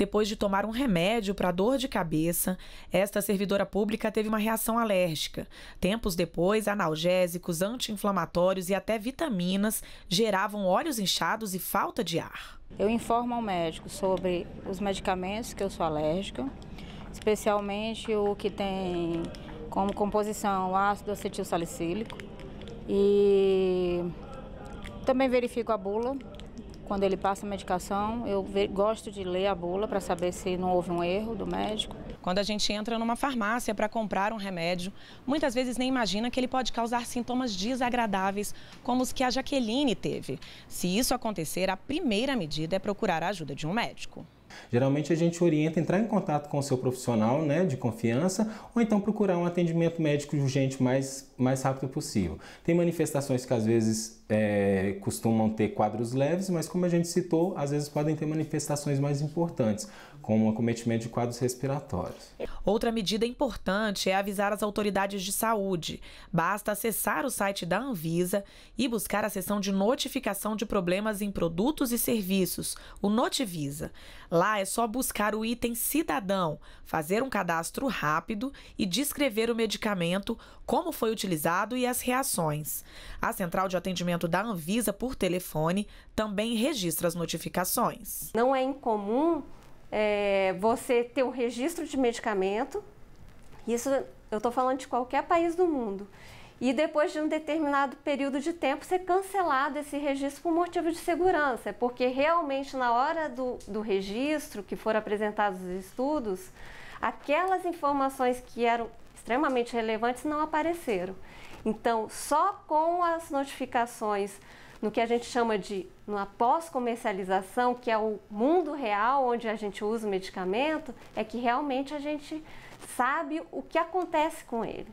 Depois de tomar um remédio para dor de cabeça, esta servidora pública teve uma reação alérgica. Tempos depois, analgésicos, anti-inflamatórios e até vitaminas geravam olhos inchados e falta de ar. Eu informo ao médico sobre os medicamentos que eu sou alérgica, especialmente o que tem como composição ácido acetil salicílico e também verifico a bula quando ele passa a medicação, eu gosto de ler a bula para saber se não houve um erro do médico. Quando a gente entra numa farmácia para comprar um remédio, muitas vezes nem imagina que ele pode causar sintomas desagradáveis, como os que a Jaqueline teve. Se isso acontecer, a primeira medida é procurar a ajuda de um médico. Geralmente a gente orienta entrar em contato com o seu profissional né, de confiança ou então procurar um atendimento médico urgente mais, mais rápido possível. Tem manifestações que às vezes é, costumam ter quadros leves, mas como a gente citou, às vezes podem ter manifestações mais importantes, como o acometimento de quadros respiratórios. Outra medida importante é avisar as autoridades de saúde. Basta acessar o site da Anvisa e buscar a seção de notificação de problemas em produtos e serviços, o Notivisa. Lá é só buscar o item cidadão, fazer um cadastro rápido e descrever o medicamento, como foi utilizado e as reações. A central de atendimento da Anvisa por telefone também registra as notificações. Não é incomum é, você ter um registro de medicamento, isso eu estou falando de qualquer país do mundo e depois de um determinado período de tempo ser cancelado esse registro por motivo de segurança, é porque realmente na hora do, do registro que foram apresentados os estudos, aquelas informações que eram extremamente relevantes não apareceram. Então, só com as notificações no que a gente chama de na pós-comercialização, que é o mundo real onde a gente usa o medicamento, é que realmente a gente sabe o que acontece com ele.